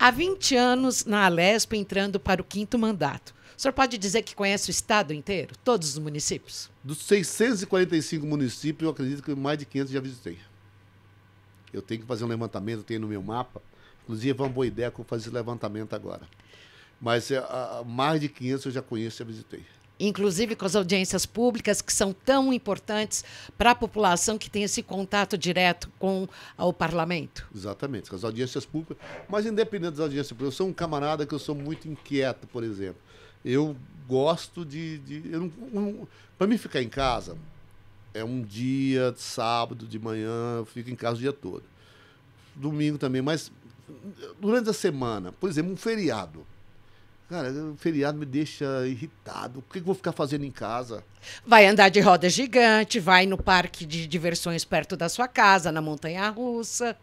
há 20 anos na Alesp, entrando para o quinto mandato. O senhor pode dizer que conhece o estado inteiro, todos os municípios? Dos 645 municípios, eu acredito que mais de 500 já visitei. Eu tenho que fazer um levantamento, tenho no meu mapa. Inclusive, é uma boa ideia que eu fazer esse levantamento agora. Mas é, mais de 500 eu já conheço e já visitei inclusive com as audiências públicas, que são tão importantes para a população que tem esse contato direto com o parlamento? Exatamente, as audiências públicas. Mas, independente das audiências públicas, eu sou um camarada que eu sou muito inquieto, por exemplo. Eu gosto de. de para mim ficar em casa, é um dia, sábado de manhã, eu fico em casa o dia todo. Domingo também, mas durante a semana, por exemplo, um feriado. Cara, o feriado me deixa irritado. O que eu vou ficar fazendo em casa? Vai andar de roda gigante, vai no parque de diversões perto da sua casa, na montanha russa.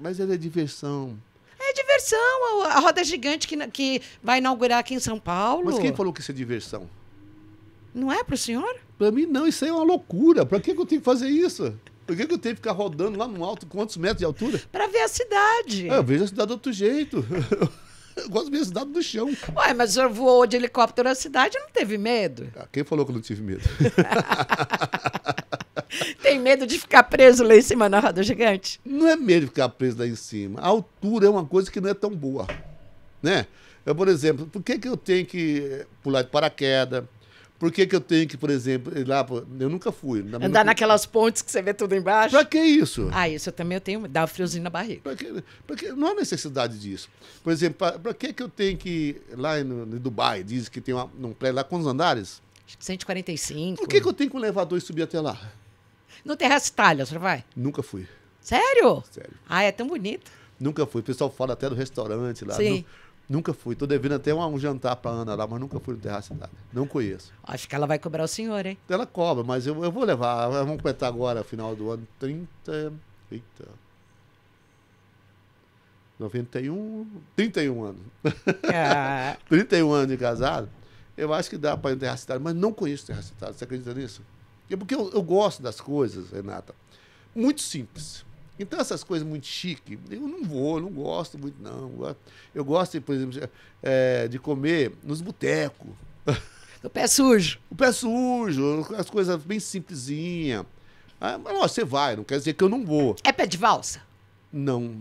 Mas ela é diversão. É diversão, a roda gigante que, que vai inaugurar aqui em São Paulo. Mas quem falou que isso é diversão? Não é para o senhor? Para mim não, isso aí é uma loucura. Para que, eu tenho que fazer isso? Por que, eu tenho que ficar rodando lá no alto, quantos metros de altura? Para ver a cidade. Ah, eu vejo a cidade de outro jeito. Eu gosto mesmo dado do chão. Ué, mas o voou de helicóptero na cidade não teve medo? Ah, quem falou que eu não tive medo? Tem medo de ficar preso lá em cima na roda gigante? Não é medo de ficar preso lá em cima. A altura é uma coisa que não é tão boa. Né? Eu, por exemplo, por que, que eu tenho que pular de paraquedas? Por que, que eu tenho que, por exemplo, ir lá. Eu nunca fui. Na Andar naquelas pontes que você vê tudo embaixo? Pra que isso? Ah, isso eu também eu tenho. Dá um friozinho na barriga. Pra que, pra que, não há necessidade disso. Por exemplo, pra, pra que, que eu tenho que. Ir lá no, no Dubai, diz que tem uma, um prédio lá, quantos andares? Acho que 145. Por que, que eu tenho que um elevador e subir até lá? No Terraço Itália, você vai? Nunca fui. Sério? Sério. Ah, é tão bonito. Nunca fui. O pessoal fala até do restaurante lá. Sim. No, Nunca fui. Tô devendo até um, um jantar pra Ana lá, mas nunca fui no Terraço Cidade. Não conheço. Acho que ela vai cobrar o senhor, hein? Ela cobra, mas eu, eu vou levar. Vamos completar agora, final do ano, 30. Eita. 91. 31 anos. É. Ah. 31 anos de casado. Eu acho que dá para ir no Terraço Cidade, mas não conheço Terraço Cidade. Você acredita nisso? É porque eu, eu gosto das coisas, Renata. Muito simples. Então, essas coisas muito chique, eu não vou, não gosto muito, não. Eu gosto, por exemplo, é, de comer nos botecos. O pé sujo. O pé sujo, as coisas bem simplesinha. Ah, mas, ó, você vai, não quer dizer que eu não vou. É pé de valsa? Não.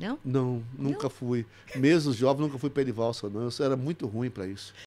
Não? Não, nunca não? fui. Mesmo jovem, nunca fui pé de valsa, não. Eu era muito ruim para isso.